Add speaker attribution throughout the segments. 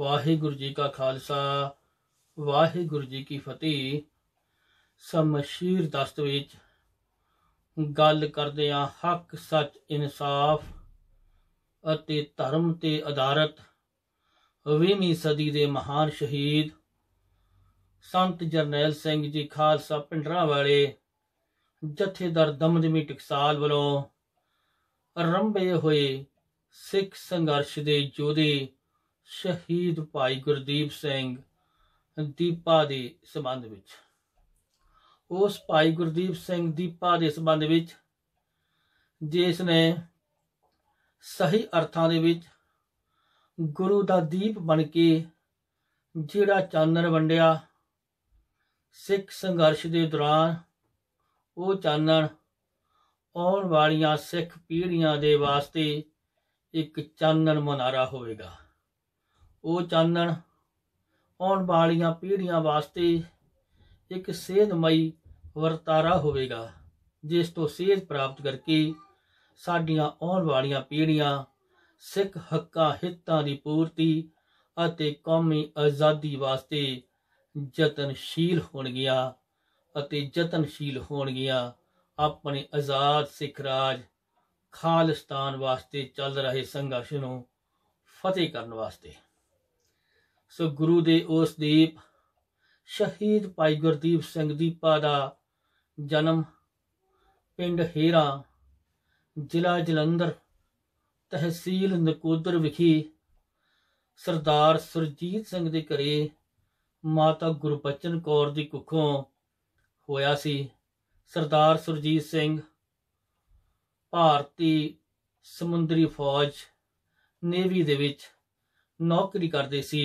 Speaker 1: ਵਾਹਿਗੁਰੂ ਜੀ ਕਾ ਖਾਲਸਾ ਵਾਹਿਗੁਰੂ ਜੀ ਕੀ ਫਤਿਹ ਸਮਸ਼ੀਰ ਦਸਤ ਵਿੱਚ ਗੱਲ ਕਰਦੇ ਆ ਹੱਕ ਸੱਚ ਇਨਸਾਫ ਅਤੇ ਧਰਮ ਤੇ ਆਧਾਰਿਤ 20ਵੀਂ ਸਦੀ ਦੇ ਮਹਾਨ ਸ਼ਹੀਦ ਸੰਤ ਜਰਨੈਲ ਸਿੰਘ ਜੀ ਖਾਲਸਾ ਪਿੰਡਰਾ ਵਾਲੇ ਜਥੇਦਾਰ ਦਮਦਮੀ ਟਕਸਾਲ ਵੱਲੋਂ ਰੰਭੇ ਹੋਏ ਸਿੱਖ ਸੰਘਰਸ਼ ਦੇ ਯੋਧੇ ਸ਼ਹੀਦ ਭਾਈ ਗੁਰਦੀਪ ਸਿੰਘ ਦੀਪਾ ਦੇ ਸਬੰਧ ਵਿੱਚ ਉਸ ਭਾਈ ਗੁਰਦੀਪ ਸਿੰਘ ਦੀਪਾ ਦੇ ਸਬੰਧ ਵਿੱਚ ਜਿਸ ਨੇ ਸਹੀ ਅਰਥਾਂ ਦੇ ਵਿੱਚ ਗੁਰੂ ਦਾ ਦੀਪ ਬਣ ਕੇ ਜਿਹੜਾ ਚਾਨਣ ਵੰਡਿਆ ਸਿੱਖ ਸੰਘਰਸ਼ ਦੇ ਦੌਰਾਨ ਉਹ ਚਾਨਣ ਆਉਣ ਵਾਲੀਆਂ ਸਿੱਖ ਪੀੜ੍ਹੀਆਂ ਦੇ ਵਾਸਤੇ ਇੱਕ ਚਾਨਣ ਮਨਾਰਾ ਹੋਵੇਗਾ ਉਹ ਚਾਨਣ ਆਉਣ ਵਾਲੀਆਂ ਪੀੜ੍ਹੀਆਂ ਵਾਸਤੇ ਇੱਕ ਸੇਧਮਈ ਵਰਤਾਰਾ ਹੋਵੇਗਾ ਜਿਸ ਤੋਂ ਸੇਧ ਪ੍ਰਾਪਤ ਕਰਕੇ ਸਾਡੀਆਂ ਆਉਣ ਵਾਲੀਆਂ ਪੀੜ੍ਹੀਆਂ ਸਿੱਖ ਹੱਕਾਂ ਹਿੱਤਾਂ ਦੀ ਪੂਰਤੀ ਅਤੇ ਕੌਮੀ ਆਜ਼ਾਦੀ ਵਾਸਤੇ ਯਤਨਸ਼ੀਲ ਹੋਣਗੀਆਂ ਅਤੇ ਯਤਨਸ਼ੀਲ ਹੋਣਗੀਆਂ ਆਪਣੇ ਆਜ਼ਾਦ ਸਿੱਖ ਰਾਜ ਖਾਲਿਸਤਾਨ ਵਾਸਤੇ ਚੱਲ ਰਹੇ ਸੰਘਰਸ਼ ਨੂੰ ਫਤਿਹ ਕਰਨ ਵਾਸਤੇ ਸੋ ਗੁਰੂ ਦੇ ਉਸ ਦੀਪ ਸ਼ਹੀਦ ਭਾਈ ਗੁਰਦੀਪ ਸਿੰਘ ਪਾ ਦਾ ਜਨਮ ਪਿੰਡ ਹੀਰਾ ਜ਼ਿਲ੍ਹਾ ਜਲੰਧਰ ਤਹਿਸੀਲ ਨਕੋਦਰ ਵਿਖੇ ਸਰਦਾਰ ਸਰਜੀਤ ਸਿੰਘ ਦੇ ਘਰੇ ਮਾਤਾ ਗੁਰਬਚਨ ਕੌਰ ਦੀ ਕੁੱਖੋਂ ਹੋਇਆ ਸੀ ਸਰਦਾਰ ਸਰਜੀਤ ਸਿੰਘ ਭਾਰਤੀ ਸਮੁੰਦਰੀ ਫੌਜ ਨੇਵੀ ਦੇ ਵਿੱਚ ਨੌਕਰੀ ਕਰਦੇ ਸੀ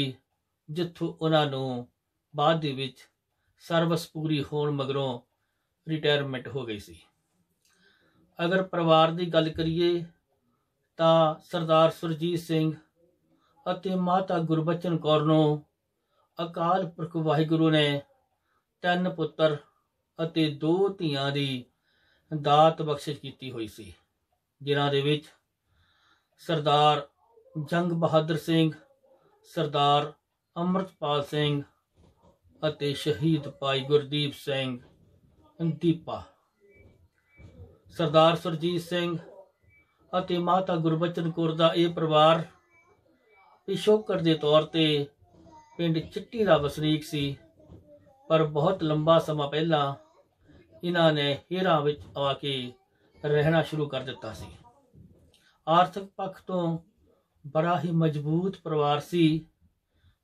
Speaker 1: ਜਿੱਥੋਂ ਉਹਨਾਂ ਨੂੰ ਬਾਅਦ ਦੇ ਵਿੱਚ ਸਰਵਿਸ ਪੂਰੀ ਹੋਣ ਮਗਰੋਂ ਰਿਟਾਇਰਮੈਂਟ ਹੋ ਗਈ ਸੀ ਅਗਰ ਪਰਿਵਾਰ ਦੀ ਗੱਲ ਕਰੀਏ ਤਾਂ ਸਰਦਾਰ ਸੁਰਜੀਤ ਸਿੰਘ ਅਤੇ ਮਾਤਾ ਗੁਰਬਚਨ ਕੌਰ ਨੂੰ ਅਕਾਲ ਪੁਰਖ ਵਾਹਿਗੁਰੂ ਨੇ ਤਿੰਨ ਪੁੱਤਰ ਅਤੇ ਦੋ ਧੀਆਂ ਦੀ ਦਾਤ ਬਖਸ਼ਿਸ਼ ਕੀਤੀ ਹੋਈ ਸੀ ਜਿਨ੍ਹਾਂ ਦੇ ਵਿੱਚ ਸਰਦਾਰ ਜੰਗ ਬਹਾਦਰ ਸਿੰਘ ਸਰਦਾਰ ਅਮਰਤਪਾਲ ਸਿੰਘ ਅਤੇ ਸ਼ਹੀਦ ਭਾਈ ਗੁਰਦੀਪ ਸਿੰਘ ਅੰਤੀਪਾ ਸਰਦਾਰ ਸਰਜੀਤ ਸਿੰਘ ਅਤੇ ਮਾਤਾ ਗੁਰਬਚਨ ਕੌਰ ਦਾ ਇਹ ਪਰਿਵਾਰ ਪਿਸ਼ੋਕਰ ਦੇ ਤੌਰ ਤੇ ਪਿੰਡ ਚਿੱਟੀ ਦਾ ਵਸਨੀਕ ਸੀ ਪਰ ਬਹੁਤ ਲੰਬਾ ਸਮਾਂ ਪਹਿਲਾਂ ਇਹਨਾਂ ਨੇ ਹੀਰਾ ਵਿੱਚ ਆ ਕੇ ਰਹਿਣਾ ਸ਼ੁਰੂ ਕਰ ਦਿੱਤਾ ਸੀ ਆਰਥਿਕ ਪੱਖ ਤੋਂ ਬੜਾ ਹੀ ਮਜ਼ਬੂਤ ਪਰਿਵਾਰ ਸੀ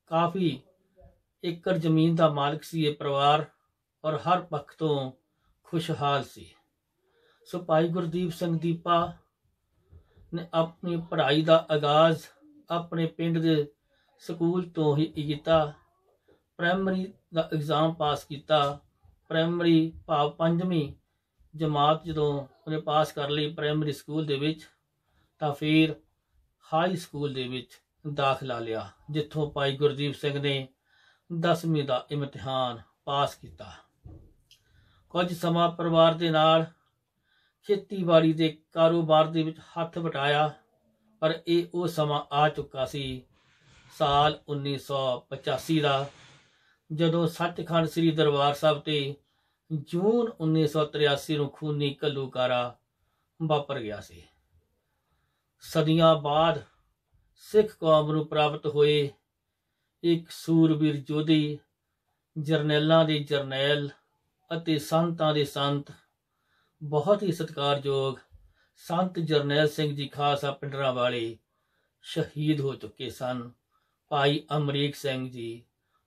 Speaker 1: ਕਾਫੀ ਏਕੜ ਜ਼ਮੀਨ ਦਾ ਮਾਲਕ ਸੀ ਇਹ ਪਰਿਵਾਰ ਔਰ ਹਰ ਪੱਖ ਤੋਂ ਖੁਸ਼ਹਾਲ ਸੀ ਸੋ ਭਾਈ ਗੁਰਦੀਪ ਸਿੰਘ ਦੀਪਾ ਨੇ ਆਪਣੀ ਪੜ੍ਹਾਈ ਦਾ ਆਗਾਜ਼ ਆਪਣੇ ਪਿੰਡ ਦੇ ਸਕੂਲ ਤੋਂ ਹੀ ਕੀਤਾ ਪ੍ਰਾਇਮਰੀ ਦਾ ਐਗਜ਼ਾਮ ਪਾਸ ਕੀਤਾ ਪ੍ਰਾਇਮਰੀ ਭਾਵ ਪੰਜਵੀਂ ਜਮਾਤ ਜਦੋਂ ਉਹਨੇ ਪਾਸ ਕਰ ਲਈ ਪ੍ਰਾਇਮਰੀ ਸਕੂਲ ਦੇ ਵਿੱਚ ਤਾਂ ਫਿਰ ਹਾਈ ਸਕੂਲ ਦੇ ਵਿੱਚ ਦਾਖਲਾ ਲਿਆ ਜਿੱਥੋਂ ਭਾਈ ਗੁਰਦੀਪ ਸਿੰਘ ਨੇ 10ਵੀਂ ਦਾ ਇਮਤਿਹਾਨ ਪਾਸ ਕੀਤਾ ਕੁਝ ਸਮਾਂ ਪਰਿਵਾਰ ਦੇ ਨਾਲ ਖੇਤੀਬਾੜੀ ਦੇ ਕਾਰੋਬਾਰ ਦੇ ਵਿੱਚ ਹੱਥ ਵਟਾਇਆ ਪਰ ਇਹ ਉਹ ਸਮਾਂ ਆ ਚੁੱਕਾ ਸੀ ਸਾਲ 1985 ਦਾ ਜਦੋਂ ਸੱਚਖੰਡ ਸ੍ਰੀ ਦਰਬਾਰ ਸਾਹਿਬ ਤੇ ਜੂਨ 1983 ਨੂੰ ਖੂਨੀ ਕਲੂਕਾਰਾ ਵਾਪਰ ਗਿਆ ਸੀ ਸਦੀਆਂ ਬਾਅਦ ਸਿੱਖ ਕੌਮ ਨੂੰ ਪ੍ਰਾਪਤ ਹੋਏ ਇੱਕ ਸੂਰਬੀਰ ਜੋਧੀ ਜਰਨੈਲਾਂ ਦੇ ਜਰਨੈਲ ਅਤੇ ਸੰਤਾਂ ਦੇ ਸੰਤ ਬਹੁਤ ਹੀ ਸਤਿਕਾਰਯੋਗ ਸੰਤ ਜਰਨੈਲ ਸਿੰਘ ਜੀ ਖਾਸਾ ਪਿੰਡਰਾ ਵਾਲੇ ਸ਼ਹੀਦ ਹੋ ਚੁੱਕੇ ਸਨ ਭਾਈ ਅਮਰੀਕ ਸਿੰਘ ਜੀ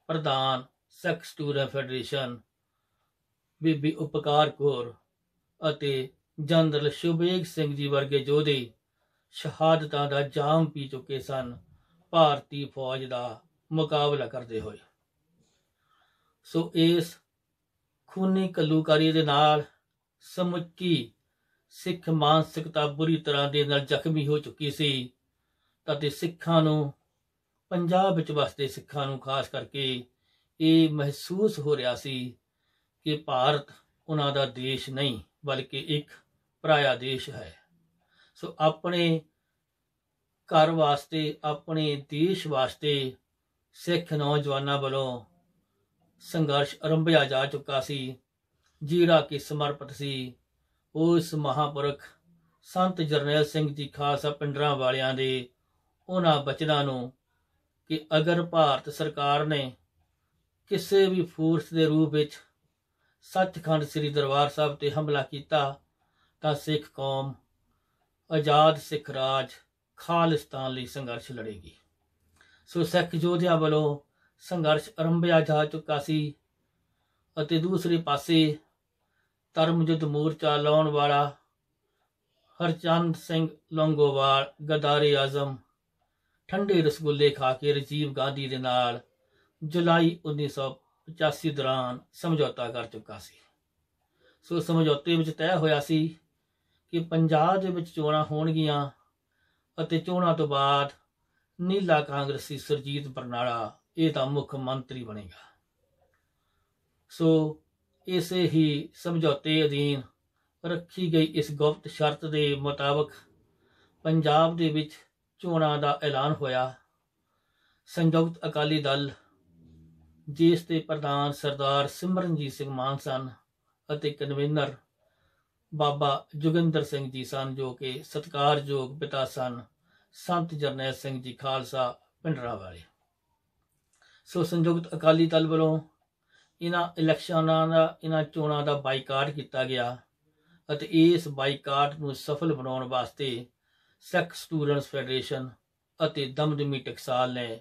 Speaker 1: ਪ੍ਰਧਾਨ ਸੈਕਸ ਟੂਰਾ ਫੈਡਰੇਸ਼ਨ ਬੀਬੀ ਉਪਕਾਰ ਕੋਰ ਅਤੇ ਜਨਰਲ ਸ਼ੁਭੇਗ ਸਿੰਘ ਜੀ ਵਰਗੇ ਜੋਧੇ ਸ਼ਹਾਦਤਾਂ ਦਾ ਜਾਮ ਪੀ ਚੁੱਕੇ ਸਨ ਭਾਰਤੀ ਫੌਜ ਦਾ ਮੁਕਾਬਲਾ ਕਰਦੇ ਹੋਏ ਸੋ ਇਸ ਖੂਨੀ ਕੱਲੂਕਾਰੀ ਦੇ ਨਾਲ ਸਮੁੱਚੀ ਸਿੱਖ ਮਾਨਸਿਕਤਾ ਬੁਰੀ ਤਰ੍ਹਾਂ ਦੇ ਨਾਲ ਜ਼ਖਮੀ ਹੋ ਚੁੱਕੀ ਸੀ ਅਤੇ ਸਿੱਖਾਂ ਨੂੰ ਪੰਜਾਬ ਵਿੱਚ ਵਸਦੇ ਸਿੱਖਾਂ ਨੂੰ ਖਾਸ ਕਰਕੇ ਇਹ ਮਹਿਸੂਸ ਹੋ ਰਿਹਾ ਸੀ ਕਿ ਭਾਰਤ ਉਹਨਾਂ ਦਾ ਦੇਸ਼ ਨਹੀਂ ਬਲਕਿ ਇੱਕ ਪਰਾਇਆ ਦੇਸ਼ ਹੈ ਸੋ ਆਪਣੇ ਘਰ ਵਾਸਤੇ ਆਪਣੇ ਦੇਸ਼ ਵਾਸਤੇ ਸਿੱਖ ਨੌਜਵਾਨਾਂ ਵੱਲੋਂ ਸੰਘਰਸ਼ ਆਰੰਭਿਆ ਜਾ ਚੁੱਕਾ ਸੀ ਜਿਹੜਾ ਕਿ ਸਮਰਪਿਤ ਸੀ ਉਸ ਮਹਾਪੁਰਖ ਸੰਤ ਜਰਨੈਲ ਸਿੰਘ ਜੀ ਖਾਲਸਾ ਪਿੰਡਰਾਂ ਵਾਲਿਆਂ ਦੇ ਉਹਨਾਂ ਬਚਨਾਂ ਨੂੰ ਕਿ ਅਗਰ ਭਾਰਤ ਸਰਕਾਰ ਨੇ ਕਿਸੇ ਵੀ ਫੋਰਸ ਦੇ ਰੂਪ ਵਿੱਚ ਸੱਚਖੰਡ ਸ੍ਰੀ ਦਰਬਾਰ ਸਾਹਿਬ ਤੇ ਹਮਲਾ ਕੀਤਾ ਤਾਂ ਸਿੱਖ ਕੌਮ ਆਜ਼ਾਦ ਸਿੱਖ ਰਾਜ ਖਾਲਿਸਤਾਨ ਲਈ ਸੰਘਰਸ਼ ਲੜੇਗੀ ਸੋ ਸਿੱਖ ਯੋਧਿਆਂ ਵੱਲੋਂ ਸੰਘਰਸ਼ ਅਰੰਭਿਆ ਜਾ ਚੁੱਕਾ ਸੀ ਅਤੇ ਦੂਸਰੇ ਪਾਸੇ ਧਰਮਯੁੱਧ ਮੋਰਚਾ ਲਾਉਣ ਵਾਲਾ ਹਰਚੰਦ ਸਿੰਘ ਲੰਗੋਵਾਲ ਗਦਾਰੀ ਆਜ਼ਮ ਠੰਡੇ ਰਸਗੁੱਲੇ ਖਾ ਕੇ ਰਜੀਵ ਗਾਂਧੀ ਦੇ ਨਾਲ ਜੁਲਾਈ 1985 ਦੌਰਾਨ ਸਮਝੌਤਾ ਕਰ ਚੁੱਕਾ ਸੀ ਸੋ ਸਮਝੌਤੇ ਵਿੱਚ ਤੈਅ ਹੋਇਆ ਸੀ ਕਿ ਪੰਜਾਬ ਦੇ ਵਿੱਚ ਚੋਣਾਂ ਹੋਣਗੀਆਂ ਅਤੇ ਚੋਣਾਂ ਤੋਂ ਬਾਅਦ ਨੀਲਾ ਕਾਂਗਰਸੀ ਸਰਜੀਤ ਬਰਨਾਲਾ ਇਹ ਤਾਂ ਮੁੱਖ ਮੰਤਰੀ ਬਣੇਗਾ ਸੋ ਇਸੇ ਹੀ ਸਮਝੌਤੇ ਅਧੀਨ ਰੱਖੀ ਗਈ ਇਸ ਗੁਪਤ ਸ਼ਰਤ ਦੇ ਮੁਤਾਬਕ ਪੰਜਾਬ ਦੇ ਵਿੱਚ ਚੋਣਾਂ ਦਾ ਐਲਾਨ ਹੋਇਆ ਸੰਯੁਕਤ ਅਕਾਲੀ ਦਲ ਜਿਸ ਦੇ ਪ੍ਰਧਾਨ ਸਰਦਾਰ ਸਿਮਰਨਜੀਤ ਸਿੰਘ ਮਾਨ ਸਨ ਅਤੇ ਕਨਵੀਨਰ ਬਾਬਾ ਜੁਗਿੰਦਰ ਸਿੰਘ ਜੀ ਸਨ ਜੋ ਕਿ ਸਤਕਾਰਯੋਗ ਪਿਤਾ ਸਨ ਸੰਤ ਜਰਨੈਲ ਸਿੰਘ ਜੀ ਖਾਲਸਾ ਪਿੰਡਰਾ ਵਾਲੇ ਸੋ ਸੰਯੁਕਤ ਅਕਾਲੀ ਦਲ ਵੱਲੋਂ ਇਹਨਾਂ ਇਲੈਕਸ਼ਨਾਂ ਦਾ ਇਹਨਾਂ ਚੋਣਾਂ ਦਾ ਬਾਈਕਾਟ ਕੀਤਾ ਗਿਆ ਅਤੇ ਇਸ ਬਾਈਕਾਟ ਨੂੰ ਸਫਲ ਬਣਾਉਣ ਵਾਸਤੇ ਸਿੱਖ ਸਟੂਡੈਂਟਸ ਫੈਡਰੇਸ਼ਨ ਅਤੇ ਦਮਦਮੀ ਟਕਸਾਲ ਨੇ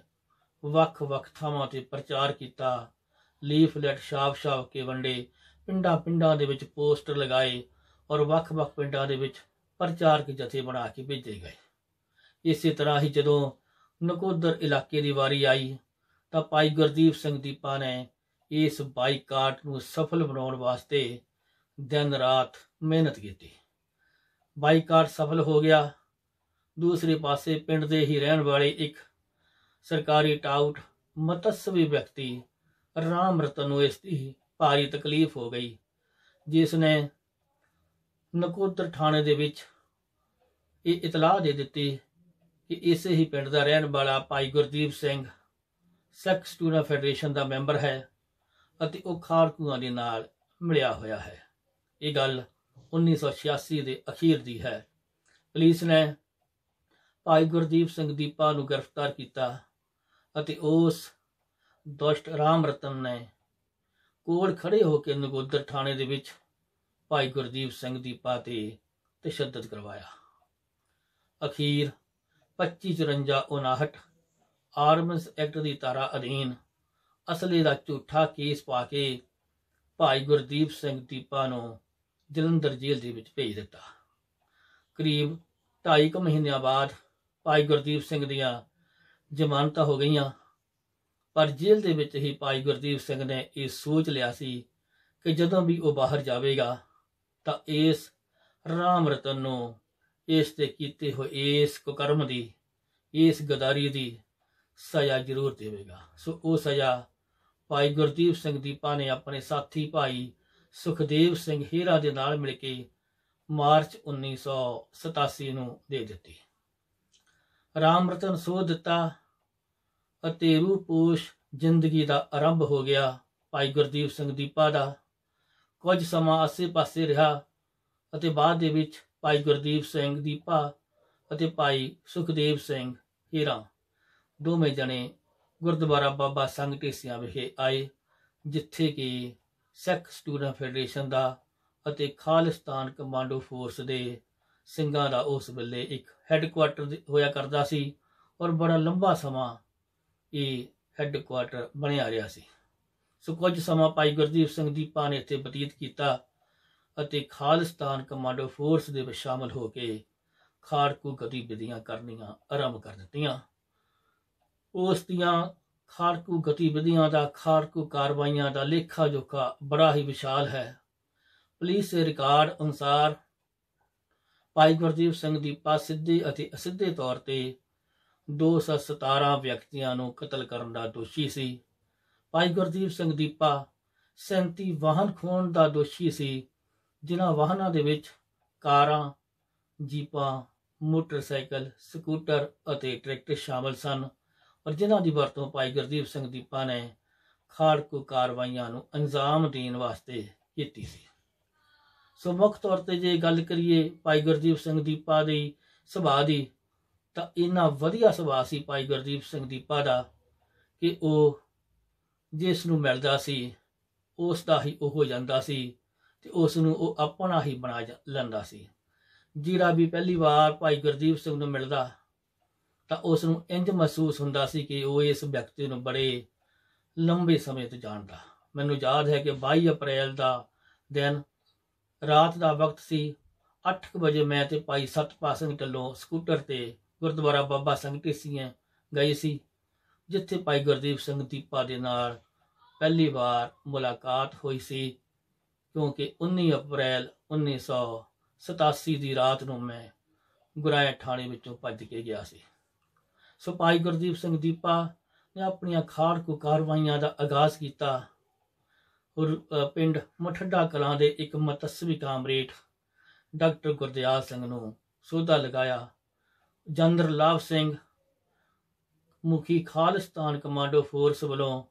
Speaker 1: ਵੱਖ-ਵੱਖ ਥਾਵਾਂ ਤੇ ਪ੍ਰਚਾਰ ਕੀਤਾ ਲੀਫਲੈਟ ਛਾਪ-ਛਾਪ ਕੇ ਵੰਡੇ ਪਿੰਡਾਂ-ਪਿੰਡਾਂ ਦੇ ਵਿੱਚ ਪੋਸਟਰ ਲਗਾਏ ਔਰ ਵੱਖ-ਵੱਖ ਪਿੰਡਾਂ ਦੇ ਵਿੱਚ ਪ੍ਰਚਾਰਕ ਜਥੇ ਬਣਾ ਕੇ ਭੇਜੇ ਗਏ ਇਸੇ ਤਰ੍ਹਾਂ ਹੀ ਜਦੋਂ ਨਕੋਦਰ ਇਲਾਕੇ ਦੀ ਵਾਰੀ ਆਈ ਤਾਂ ਪਾਈ ਗੁਰਦੀਪ ਸਿੰਘ ਦੀਪਾ ਨੇ ਇਸ ਬਾਈਕਾਟ ਨੂੰ ਸਫਲ ਬਣਾਉਣ ਵਾਸਤੇ ਦਿਨ ਰਾਤ ਮਿਹਨਤ ਕੀਤੀ ਬਾਈਕਾਟ ਸਫਲ ਹੋ ਗਿਆ ਦੂਸਰੇ ਪਾਸੇ ਪਿੰਡ ਦੇ ਹੀ ਰਹਿਣ ਵਾਲੇ ਇੱਕ ਸਰਕਾਰੀ ਟਾਊਟ ਮਤਸਵੀ ਵਿਅਕਤੀ ਰਾਮ ਰਤਨ ਨੂੰ ਇਸ ਦੀ ਭਾਰੀ ਤਕਲੀਫ ਹੋ ਗਈ ਜਿਸ ਨੇ ਨਕੋਦਰ ਥਾਣੇ ਦੇ ਵਿੱਚ ਇਹ ਇਤਲਾਹ ਦੇ ਦਿੱਤੀ ਕਿ ਇਸੇ ਹੀ ਪਿੰਡ ਦਾ ਰਹਿਣ ਵਾਲਾ ਭਾਈ ਗੁਰਦੀਪ ਸਿੰਘ ਸਿੱਖ ਸਟੂਡੈਂਟ ਫੈਡਰੇਸ਼ਨ ਦਾ ਮੈਂਬਰ ਹੈ ਅਤੇ ਉਹ ਖਾਰਕੂਆਂ ਦੇ ਨਾਲ ਮਿਲਿਆ ਹੋਇਆ ਹੈ ਇਹ ਗੱਲ 1986 ਦੇ ਅਖੀਰ ਦੀ ਹੈ ਪੁਲਿਸ ਨੇ ਭਾਈ ਗੁਰਦੀਪ ਸਿੰਘ ਦੀਪਾ ਨੂੰ ਗ੍ਰਿਫਤਾਰ ਕੀਤਾ ਅਤੇ ਉਸ ਦੁਸ਼ਟ ਰਾਮ ਰਤਨ ਨੇ ਕੋਲ ਖੜੇ ਹੋ ਕੇ ਨਗੋਦਰ ਥਾਣੇ ਦੇ ਵਿੱਚ ਭਾਈ ਗੁਰਦੀਪ ਸਿੰਘ ਦੀਪਾ ਤੇ ਤਸ਼ੱਦਦ ਕਰਵਾਇਆ ਅਖੀਰ 2554 ਆਰਮਸ ਐਕਟ ਦੀ ਧਾਰਾ ਅਧੀਨ ਅਸਲੇ ਦਾ ਝੂਠਾ ਕੇਸ ਪਾ ਕੇ ਭਾਈ ਗੁਰਦੀਪ ਸਿੰਘ ਦੀਪਾ ਨੂੰ ਜਲੰਧਰ ਜੇਲ੍ਹ ਦੇ ਵਿੱਚ ਭੇਜ ਦਿੱਤਾ ਕਰੀਬ 2.5 ਮਹੀਨਿਆਂ ਬਾਅਦ ਭਾਈ ਗੁਰਦੀਪ ਸਿੰਘ ਦੀਆਂ ਜ਼ਮਾਨਤਾਂ ਹੋ ਗਈਆਂ ਪਰ ਜੇਲ੍ਹ ਦੇ ਵਿੱਚ ਹੀ ਭਾਈ ਗੁਰਦੀਪ ਸਿੰਘ ਨੇ ਇਹ ਸੋਚ ਲਿਆ ਸੀ ਕਿ ਜਦੋਂ ਵੀ ਉਹ ਬਾਹਰ ਜਾਵੇਗਾ ਤਾਂ ਇਸ ਰਾਮ ਰਤਨ ਨੂੰ ਇਸ ਤੇ ਕੀਤੇ ਹੋਏ ਇਸ ਕੁਕਰਮ ਦੀ ਇਸ ਗਦਾਰੀ ਦੀ ਸਜ਼ਾ ਜ਼ਰੂਰ ਦੇਵੇਗਾ ਸੋ ਉਹ ਸਜ਼ਾ ਭਾਈ ਗੁਰਦੀਪ ਸਿੰਘ ਦੀਪਾ ਨੇ ਆਪਣੇ ਸਾਥੀ ਭਾਈ ਸੁਖਦੇਵ ਸਿੰਘ ਹੀਰਾ ਦੇ ਨਾਲ ਮਿਲ ਕੇ ਮਾਰਚ 1987 ਨੂੰ ਦੇ ਦਿੱਤੀ ਰਾਮ ਰਤਨ ਸੋ ਦਿੱਤਾ ਅਤੇ ਰੂਪੋਸ਼ ਜ਼ਿੰਦਗੀ ਦਾ ਆਰੰਭ ਹੋ ਗਿਆ ਭਾਈ ਗੁਰਦੀਪ ਸਿੰਘ ਦੀਪਾ ਦਾ ਕੁਝ ਸਮਾਂ ਆਸੇ-ਪਾਸੇ ਰਿਹਾ ਅਤੇ ਬਾਅਦ ਦੇ ਵਿੱਚ ਭਾਈ ਗੁਰਦੀਪ ਸਿੰਘ ਦੀਪਾ ਅਤੇ ਭਾਈ ਸੁਖਦੇਵ ਸਿੰਘ ਹੀਰਾ ਦੋਵੇਂ ਜਣੇ ਗੁਰਦੁਆਰਾ ਬਾਬਾ ਸੰਗ ਟੇਸੀਆਂ ਵਿਖੇ ਆਏ ਜਿੱਥੇ ਕਿ ਸਿੱਖ ਸਟੂਡੈਂਟ ਫੈਡਰੇਸ਼ਨ ਦਾ ਅਤੇ ਖਾਲਿਸਤਾਨ ਕਮਾਂਡੋ ਫੋਰਸ ਦੇ ਸਿੰਘਾਂ ਦਾ ਉਸ ਵੇਲੇ ਇੱਕ ਹੈੱਡਕੁਆਟਰ ਹੋਇਆ ਕਰਦਾ ਸੀ ਔਰ ਬੜਾ ਲੰਬਾ ਸਮਾਂ ਇਹ ਹੈੱਡਕੁਆਟਰ ਬਣਿਆ ਰਿਹਾ ਸੀ ਸੋ ਕੁਝ ਸਮਾਂ ਭਾਈ ਗੁਰਦੀਪ ਸਿੰਘ ਦੀਪਾ ਨੇ ਇੱਥੇ ਬਤੀਤ ਕੀਤਾ ਅਤੇ ਖਾਲਿਸਤਾਨ ਕਮਾਂਡੋ ਫੋਰਸ ਦੇ ਵਿੱਚ ਸ਼ਾਮਲ ਹੋ ਕੇ ਖਾਰਕੂ ਗਤੀਵਿਧੀਆਂ ਕਰਨੀਆਂ ਆਰੰਭ ਕਰ ਦਿੱਤੀਆਂ ਉਸ ਦੀਆਂ ਖਾਰਕੂ ਗਤੀਵਿਧੀਆਂ ਦਾ ਖਾਰਕੂ ਕਾਰਵਾਈਆਂ ਦਾ ਲੇਖਾ ਜੋਖਾ ਬੜਾ ਹੀ ਵਿਸ਼ਾਲ ਹੈ ਪੁਲਿਸ ਦੇ ਰਿਕਾਰਡ ਅਨੁਸਾਰ ਭਾਈ ਗੁਰਦੀਪ ਸਿੰਘ ਦੀਪਾ ਸਿੱਧੇ ਅਤੇ ਅਸਿੱਧੇ ਤੌਰ ਤੇ 217 ਵਿਅਕਤੀਆਂ ਨੂੰ ਕਤਲ ਕਰਨ ਦਾ ਦੋਸ਼ੀ ਸੀ ਭਾਈ ਗੁਰਦੀਪ ਸਿੰਘ ਦੀਪਾ 37 ਵਾਹਨ ਖੋਣ ਦਾ ਦੋਸ਼ੀ ਸੀ ਜਿਨ੍ਹਾਂ ਵਾਹਨਾਂ ਦੇ ਵਿੱਚ ਕਾਰਾਂ ਜੀਪਾਂ ਮੋਟਰਸਾਈਕਲ ਸਕੂਟਰ ਅਤੇ ਟਰੈਕਟਰ ਸ਼ਾਮਲ ਸਨ ਔਰ ਜਿਨ੍ਹਾਂ ਦੀ ਵਰਤੋਂ ਭਾਈ ਗੁਰਦੀਪ ਸਿੰਘ ਦੀਪਾ ਨੇ ਖਾੜਕੂ ਕਾਰਵਾਈਆਂ ਨੂੰ ਅੰਜਾਮ ਦੇਣ ਵਾਸਤੇ ਕੀਤੀ ਸੀ ਸੋ ਮੁੱਖ ਤੌਰ ਤੇ ਜੇ ਗੱਲ ਕਰੀਏ ਭਾਈ ਗੁਰਦੀਪ ਸਿੰਘ ਦੀਪਾ ਦੀ ਸੁਭਾਅ ਦੀ ਤਾਂ ਇਹਨਾਂ ਵਧੀਆ ਸੁਭਾਅ ਸੀ ਭਾਈ ਗੁਰਦੀਪ ਸਿੰਘ ਦੀਪਾ ਦਾ ਕਿ ਉਹ ਜਿਸ ਨੂੰ ਮਿਲਦਾ ਸੀ ਉਸ ਦਾ ਹੀ ਉਹ ਹੋ ਜਾਂਦਾ ਸੀ ਤੇ ਉਸ ਨੂੰ ਉਹ ਆਪਣਾ ਹੀ ਬਣਾ ਲੈਂਦਾ ਸੀ ਜਿਹੜਾ ਵੀ ਪਹਿਲੀ ਵਾਰ ਭਾਈ ਗੁਰਦੀਪ ਸਿੰਘ ਨੂੰ ਮਿਲਦਾ ਤਾਂ ਉਸ ਨੂੰ ਇੰਜ ਮਹਿਸੂਸ ਹੁੰਦਾ ਸੀ ਕਿ ਉਹ ਇਸ ਵਿਅਕਤੀ ਨੂੰ ਬੜੇ ਲੰਬੇ ਸਮੇਂ ਤੋਂ ਜਾਣਦਾ ਮੈਨੂੰ ਯਾਦ ਹੈ ਕਿ 22 ਅਪ੍ਰੈਲ ਦਾ ਦਿਨ ਰਾਤ ਦਾ ਵਕਤ ਸੀ 8 ਵਜੇ ਮੈਂ ਤੇ ਭਾਈ ਸਤਪਾਲ ਸਿੰਘ ਢੱਲੋਂ ਸਕੂਟਰ ਤੇ ਗੁਰਦੁਆਰਾ ਬਾਬਾ ਸੰਗਤੀ ਸੀਆਂ ਗਏ ਸੀ ਜਿੱਥੇ ਭਾਈ ਗੁਰਦੀਪ ਸਿੰਘ ਦੀਪਾ ਦੇ ਨਾਲ ਪਹਿਲੀ ਵਾਰ ਮੁਲਾਕਾਤ ਹੋਈ ਸੀ ਕਿਉਂਕਿ 19 ਅਪ੍ਰੈਲ 1987 ਦੀ ਰਾਤ ਨੂੰ ਮੈਂ ਗੁਰਾਇਆ ਥਾਣੇ ਵਿੱਚੋਂ ਭੱਜ ਕੇ ਗਿਆ ਸੀ ਸੋ ਭਾਈ ਗੁਰਦੀਪ ਸਿੰਘ ਦੀਪਾ ਨੇ ਆਪਣੀਆਂ ਕੋ ਕਾਰਵਾਈਆਂ ਦਾ ਆਗਾਜ਼ ਕੀਤਾ ਔਰ ਪਿੰਡ ਮਠੱਡਾ ਕਲਾਂ ਦੇ ਇੱਕ ਮਤਸਵੀ ਕਾਮਰੇਟ ਡਾਕਟਰ ਗੁਰਦਿਆਲ ਸਿੰਘ ਨੂੰ ਸੋਧਾ ਲਗਾਇਆ ਜੰਦਰ ਲਾਭ ਸਿੰਘ ਮੁਖੀ ਖਾਲਿਸਤਾਨ ਕਮਾਂਡੋ ਫੋਰਸ ਵੱਲੋਂ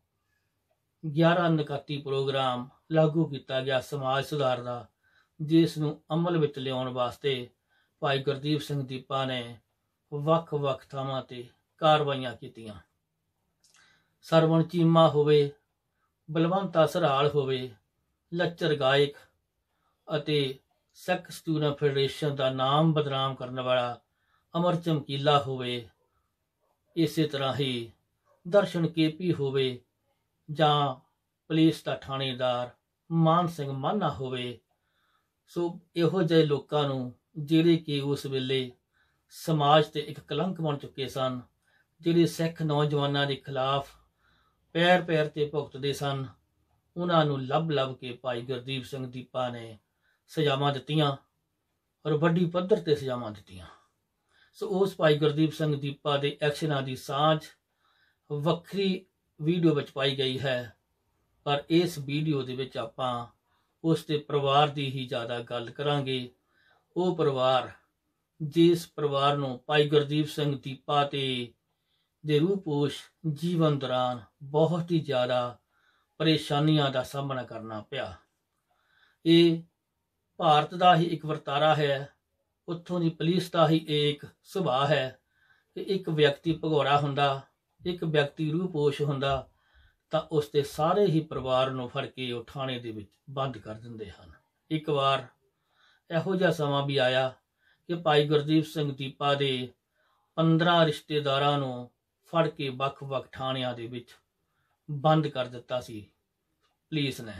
Speaker 1: 11 ਨਕਾਤੀ ਪ੍ਰੋਗਰਾਮ ਲਾਗੂ ਕੀਤਾ ਗਿਆ ਸਮਾਜ ਸੁਧਾਰ ਦਾ ਜਿਸ ਨੂੰ ਅਮਲ ਵਿੱਚ ਲਿਆਉਣ ਵਾਸਤੇ ਭਾਈ ਗੁਰਦੀਪ ਸਿੰਘ ਦੀਪਾ ਨੇ ਵੱਖ-ਵੱਖ ਥਾਵਾਂ ਤੇ ਕਾਰਵਾਈਆਂ ਕੀਤੀਆਂ ਸਰਵਣ ਚੀਮਾ ਹੋਵੇ ਬਲਵੰਤ ਅਸਰਾਲ ਹੋਵੇ ਲੱਚਰ ਗਾਇਕ ਅਤੇ ਸਿੱਖ ਸਟੂਡੈਂਟ ਫੈਡਰੇਸ਼ਨ ਦਾ ਨਾਮ ਬਦਨਾਮ ਕਰਨ ਵਾਲਾ ਅਮਰ ਚਮਕੀਲਾ ਹੋਵੇ ਇਸੇ ਤਰ੍ਹਾਂ ਹੀ ਦਰਸ਼ਨ ਕੇਪੀ ਹੋਵੇ ਜਾਂ ਪੁਲਿਸ ਦਾ ਥਾਣੇਦਾਰ ਮਾਨ ਸਿੰਘ ਮਾਨਾ ਹੋਵੇ ਸੋ ਇਹੋ ਜਿਹੇ ਲੋਕਾਂ ਨੂੰ ਜਿਹੜੇ ਕਿ ਉਸ ਵੇਲੇ ਸਮਾਜ ਤੇ ਇੱਕ ਕਲੰਕ ਬਣ ਚੁੱਕੇ ਸਨ ਜਿਹੜੇ ਸਿੱਖ ਨੌਜਵਾਨਾਂ ਦੇ ਖਿਲਾਫ ਪੈਰ ਪੈਰ ਤੇ ਭੁਗਤਦੇ ਸਨ ਉਹਨਾਂ ਨੂੰ ਲੱਭ ਲੱਭ ਕੇ ਭਾਈ ਗੁਰਦੀਪ ਸਿੰਘ ਦੀਪਾ ਨੇ ਸਜ਼ਾਵਾਂ ਦਿੱਤੀਆਂ ਔਰ ਵੱਡੀ ਪੱਧਰ ਤੇ ਸਜ਼ਾਵਾਂ ਦਿੱਤੀਆਂ ਸੋ ਉਸ ਭਾਈ ਗੁਰਦੀਪ ਸਿੰਘ ਦੀਪਾ ਦੇ ਐਕਸ਼ਨਾਂ ਦੀ ਸਾਂਝ ਵੱਖਰੀ ਵੀਡੀਓ ਵਿੱਚ ਪਾਈ ਗਈ ਹੈ ਪਰ ਇਸ ਵੀਡੀਓ ਦੇ ਵਿੱਚ ਆਪਾਂ ਉਸ ਦੇ ਪਰਿਵਾਰ ਦੀ ਹੀ ਜ਼ਿਆਦਾ ਗੱਲ ਕਰਾਂਗੇ ਉਹ ਪਰਿਵਾਰ ਜਿਸ ਪਰਿਵਾਰ ਨੂੰ ਭਾਈ ਗੁਰਦੀਪ ਸਿੰਘ ਦੀਪਾ ਤੇ ਦੇ ਰੂਪੋਸ਼ ਜੀਵਨ ਦੌਰਾਨ ਬਹੁਤ ਹੀ ਜ਼ਿਆਦਾ ਪਰੇਸ਼ਾਨੀਆਂ ਦਾ ਸਾਹਮਣਾ ਕਰਨਾ ਪਿਆ ਇਹ ਭਾਰਤ ਦਾ ਹੀ ਇੱਕ ਵਰਤਾਰਾ ਹੈ ਉੱਥੋਂ ਦੀ ਪੁਲਿਸ ਦਾ ਹੀ ਇੱਕ ਸੁਭਾਅ ਹੈ ਕਿ ਇੱਕ ਵਿਅਕਤੀ ਭਗੌੜਾ ਹੁੰਦਾ ਇੱਕ ਵਿਅਕਤੀ ਰੂਪੋਸ਼ ਹੁੰਦਾ ਤਾਂ ਉਸ ਦੇ ਸਾਰੇ ਹੀ ਪਰਿਵਾਰ ਨੂੰ ਫੜ ਕੇ ਉਹ ਥਾਣੇ ਦੇ ਵਿੱਚ ਬੰਦ ਕਰ ਦਿੰਦੇ ਹਨ ਇੱਕ ਵਾਰ ਇਹੋ ਜਿਹਾ ਸਮਾਂ ਵੀ ਆਇਆ ਕਿ ਭਾਈ ਗੁਰਦੀਪ ਸਿੰਘ ਦੀਪਾ ਦੇ 15 ਰਿਸ਼ਤੇਦਾਰਾਂ ਨੂੰ ਫੜ ਕੇ ਵੱਖ-ਵੱਖ ਥਾਣਿਆਂ ਦੇ ਵਿੱਚ ਬੰਦ ਕਰ ਦਿੱਤਾ ਸੀ ਪੁਲਿਸ ਨੇ